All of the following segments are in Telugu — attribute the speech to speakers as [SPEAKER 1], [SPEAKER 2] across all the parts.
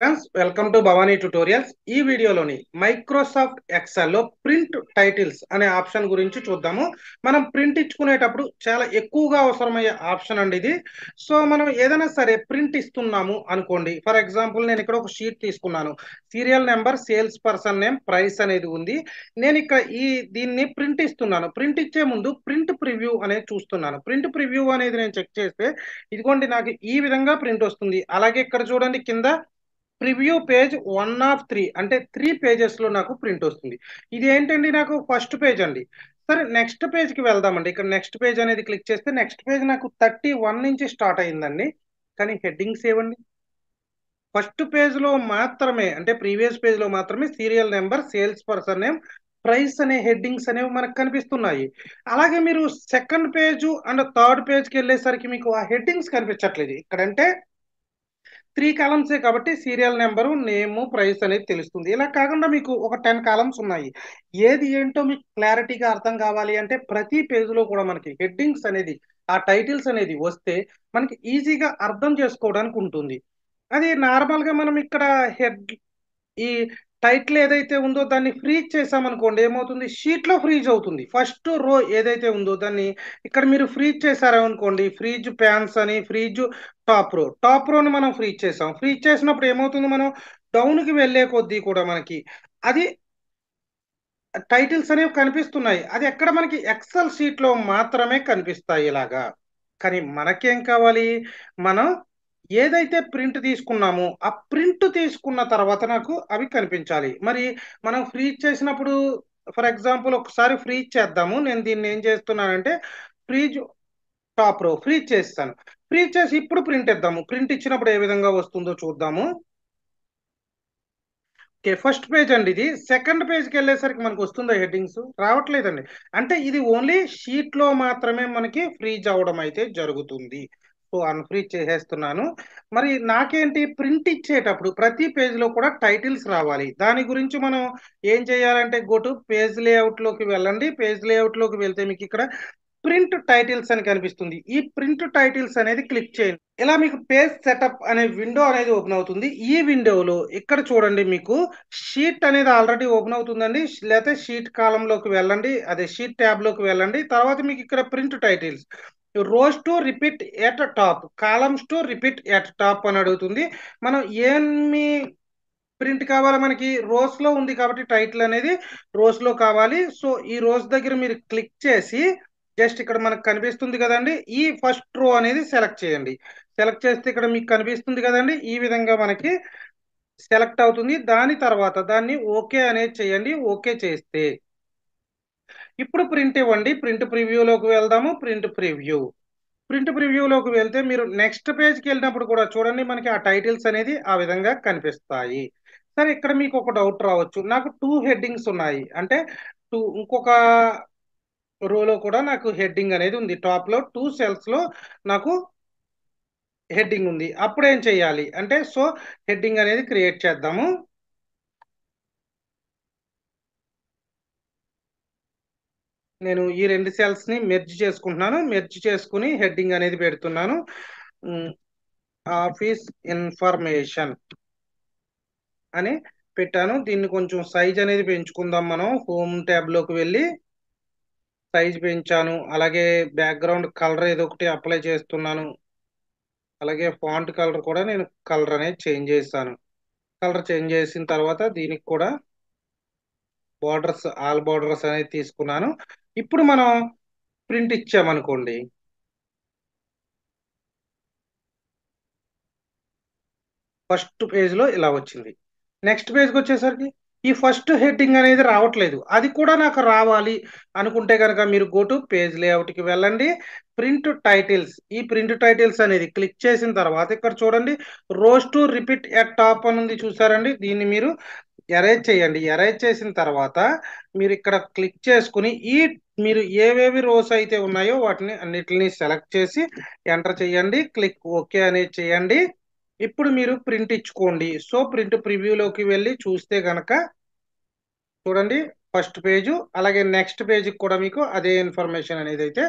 [SPEAKER 1] friends welcome to Bhavani tutorials ఈ వీడియోలోని మైక్రోసాఫ్ట్ ఎక్సెల్లో ప్రింట్ టైటిల్స్ అనే ఆప్షన్ గురించి చూద్దాము మనం ప్రింట్ ఇచ్చుకునేటప్పుడు చాలా ఎక్కువగా అవసరమయ్యే ఆప్షన్ అండి ఇది సో మనం ఏదైనా సరే ప్రింట్ ఇస్తున్నాము అనుకోండి ఫర్ ఎగ్జాంపుల్ నేను ఇక్కడ ఒక షీట్ తీసుకున్నాను serial number sales person name price అనేది ఉంది నేను ఇక్కడ ఈ దీన్ని ప్రింట్ ఇస్తున్నాను ప్రింట్ ఇచ్చే ముందు ప్రింట్ ప్రివ్యూ అనేది చూస్తున్నాను ప్రింట్ ప్రివ్యూ అనేది నేను చెక్ చేస్తే ఇదిగోండి నాకు ఈ విధంగా ప్రింట్ వస్తుంది అలాగే ఇక్కడ చూడండి కింద preview page one of three అంటే త్రీ పేజెస్లో నాకు ప్రింట్ వస్తుంది ఇది ఏంటండి నాకు ఫస్ట్ పేజ్ అండి సరే నెక్స్ట్ పేజ్కి వెళ్దామండి ఇక్కడ నెక్స్ట్ పేజ్ అనేది క్లిక్ చేస్తే నెక్స్ట్ పేజ్ నాకు థర్టీ వన్ నుంచి స్టార్ట్ అయిందండి కానీ హెడ్డింగ్స్ ఏవండి ఫస్ట్ పేజ్లో మాత్రమే అంటే ప్రీవియస్ పేజ్లో మాత్రమే serial number sales person name price అనే హెడ్డింగ్స్ అనేవి మనకు కనిపిస్తున్నాయి అలాగే మీరు సెకండ్ పేజ్ అండ్ థర్డ్ పేజ్కి వెళ్ళేసరికి మీకు ఆ హెడ్డింగ్స్ కనిపించట్లేదు ఇక్కడంటే త్రీ కాలమ్సే కాబట్టి సీరియల్ నెంబరు నేము ప్రైస్ అనేది తెలుస్తుంది ఇలా కాకుండా మీకు ఒక టెన్ కాలమ్స్ ఉన్నాయి ఏది ఏంటో మీకు క్లారిటీగా అర్థం కావాలి అంటే ప్రతి పేజీలో కూడా మనకి హెడ్డింగ్స్ అనేది ఆ టైటిల్స్ అనేది వస్తే మనకి ఈజీగా అర్థం చేసుకోవడానికి ఉంటుంది అది నార్మల్గా మనం ఇక్కడ హెడ్ ఈ టైటిల్ ఏదైతే ఉందో దాన్ని ఫ్రీజ్ చేసామనుకోండి ఏమవుతుంది షీట్లో ఫ్రీజ్ అవుతుంది ఫస్ట్ రో ఏదైతే ఉందో దాన్ని ఇక్కడ మీరు ఫ్రీజ్ చేశారనుకోండి ఫ్రీజ్ ప్యాన్స్ అని ఫ్రీజ్ టాప్ రో టాప్ రోని మనం ఫ్రీజ్ చేసాం ఫ్రీజ్ చేసినప్పుడు ఏమవుతుంది మనం డౌన్కి వెళ్ళే కొద్దీ కూడా మనకి అది టైటిల్స్ అనేవి కనిపిస్తున్నాయి అది ఎక్కడ మనకి ఎక్సెల్ షీట్లో మాత్రమే కనిపిస్తాయి ఇలాగా కానీ మనకేం కావాలి మనం ఏదైతే ప్రింట్ తీసుకున్నామో ఆ ప్రింట్ తీసుకున్న తర్వాత నాకు అవి కనిపించాలి మరి మనం ఫ్రీ చేసినప్పుడు ఫర్ ఎగ్జాంపుల్ ఒకసారి ఫ్రీ చేద్దాము నేను దీన్ని ఏం చేస్తున్నానంటే ఫ్రీజ్ టాప్ రో ఫ్రీ చేస్తాను ఫ్రీ చేసి ఇప్పుడు ప్రింట్ ఇద్దాము ప్రింట్ ఇచ్చినప్పుడు ఏ విధంగా వస్తుందో చూద్దాము ఓకే ఫస్ట్ పేజ్ అండి ఇది సెకండ్ పేజ్కి వెళ్ళేసరికి మనకు వస్తుందా హెడ్డింగ్స్ రావట్లేదండి అంటే ఇది ఓన్లీ షీట్లో మాత్రమే మనకి ఫ్రీజ్ అవడం అయితే జరుగుతుంది అన్ఫ్రీజ్ చేసేస్తున్నాను మరి నాకేంటి ప్రింట్ ఇచ్చేటప్పుడు ప్రతి పేజ్లో కూడా టైటిల్స్ రావాలి దాని గురించి మనం ఏం చేయాలంటే గో టు పేజ్ లేఅవుట్లోకి వెళ్ళండి పేజ్ లేఅవుట్లోకి వెళ్తే మీకు ఇక్కడ ప్రింట్ టైటిల్స్ అని కనిపిస్తుంది ఈ ప్రింట్ టైటిల్స్ అనేది క్లిక్ చేయండి ఇలా మీకు పేజ్ సెటప్ అనే విండో అనేది ఓపెన్ అవుతుంది ఈ విండోలో ఇక్కడ చూడండి మీకు షీట్ అనేది ఆల్రెడీ ఓపెన్ అవుతుందండి లేకపోతే షీట్ కాలంలోకి వెళ్ళండి అదే షీట్ ట్యాబ్లోకి వెళ్ళండి తర్వాత మీకు ఇక్కడ print titles rows to repeat at top columns to repeat at top అని అడుగుతుంది మనం ఏమి ప్రింట్ కావాలి మనకి లో ఉంది కాబట్టి టైటిల్ అనేది లో కావాలి సో ఈ రోజ్ దగ్గర మీరు క్లిక్ చేసి జస్ట్ ఇక్కడ మనకు కనిపిస్తుంది కదండి ఈ ఫస్ట్ రో అనేది సెలెక్ట్ చేయండి సెలెక్ట్ చేస్తే ఇక్కడ మీకు కనిపిస్తుంది కదండి ఈ విధంగా మనకి సెలెక్ట్ అవుతుంది దాని తర్వాత దాన్ని ఓకే అనేది చేయండి ఓకే చేస్తే ఇప్పుడు ప్రింట్ ఇవ్వండి ప్రింట్ ప్రివ్యూలోకి వెళ్దాము ప్రింట్ ప్రివ్యూ ప్రింట్ ప్రివ్యూలోకి వెళ్తే మీరు నెక్స్ట్ పేజ్కి వెళ్ళినప్పుడు కూడా చూడండి మనకి ఆ టైటిల్స్ అనేది ఆ విధంగా కనిపిస్తాయి సరే ఇక్కడ మీకు ఒక డౌట్ రావచ్చు నాకు టూ హెడ్డింగ్స్ ఉన్నాయి అంటే టూ ఇంకొక రోలో కూడా నాకు హెడ్డింగ్ అనేది ఉంది టాప్లో టూ సెల్స్లో నాకు హెడ్డింగ్ ఉంది అప్పుడు ఏం చేయాలి అంటే సో హెడ్డింగ్ అనేది క్రియేట్ చేద్దాము నేను ఈ రెండు సెల్స్ ని మెర్జ్ చేసుకుంటున్నాను మెర్జ్ చేసుకుని హెడ్డింగ్ అనేది పెడుతున్నాను ఆఫీస్ ఇన్ఫర్మేషన్ అని పెట్టాను దీన్ని కొంచెం సైజ్ అనేది పెంచుకుందాం మనం హోమ్ ట్యాబ్లోకి వెళ్ళి సైజ్ పెంచాను అలాగే బ్యాక్గ్రౌండ్ కలర్ ఏదో ఒకటి అప్లై చేస్తున్నాను అలాగే ఫాంట్ కలర్ కూడా నేను కలర్ అనేది చేంజ్ చేస్తాను కలర్ చేంజ్ చేసిన తర్వాత దీనికి కూడా బోర్డర్స్ ఆల్ బోర్డర్స్ అనేది తీసుకున్నాను ఇప్పుడు మనం ప్రింట్ ఇచ్చామనుకోండి ఫస్ట్ పేజ్లో ఇలా వచ్చింది నెక్స్ట్ పేజ్కి వచ్చేసరికి ఈ ఫస్ట్ హెడ్డింగ్ అనేది రావట్లేదు అది కూడా నాకు రావాలి అనుకుంటే కనుక మీరు గో టు పేజ్ లేఅవుట్కి వెళ్ళండి ప్రింట్ టైటిల్స్ ఈ ప్రింట్ టైటిల్స్ అనేది క్లిక్ చేసిన తర్వాత ఇక్కడ చూడండి rows to repeat at top అని ఉంది చూసారండి దీన్ని మీరు ఎరేజ్ చేయండి ఎరేజ్ చేసిన తర్వాత మీరు ఇక్కడ క్లిక్ చేసుకుని ఈ మీరు ఏవేవి రోస్ అయితే ఉన్నాయో వాటిని అన్నిటిని సెలెక్ట్ చేసి ఎంటర్ చేయండి క్లిక్ ఓకే అనేది చేయండి ఇప్పుడు మీరు ప్రింట్ ఇచ్చుకోండి సో ప్రింట్ ప్రివ్యూలోకి వెళ్ళి చూస్తే గనక చూడండి ఫస్ట్ పేజ్ అలాగే నెక్స్ట్ పేజ్కి కూడా మీకు అదే ఇన్ఫర్మేషన్ అనేది అయితే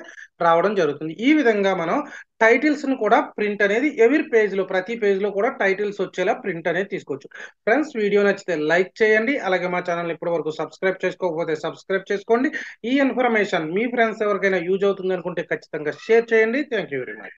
[SPEAKER 1] రావడం జరుగుతుంది ఈ విధంగా మనం టైటిల్స్ను కూడా ప్రింట్ అనేది ఎవరి పేజ్లో ప్రతి పేజ్లో కూడా టైటిల్స్ వచ్చేలా ప్రింట్ అనేది తీసుకోవచ్చు ఫ్రెండ్స్ వీడియో నచ్చితే లైక్ చేయండి అలాగే మా ఛానల్ ఇప్పటి వరకు సబ్స్క్రైబ్ చేసుకోకపోతే సబ్స్క్రైబ్ చేసుకోండి ఈ ఇన్ఫర్మేషన్ మీ ఫ్రెండ్స్ ఎవరికైనా యూజ్ అవుతుంది అనుకుంటే ఖచ్చితంగా షేర్ చేయండి థ్యాంక్ యూ వెరీ మచ్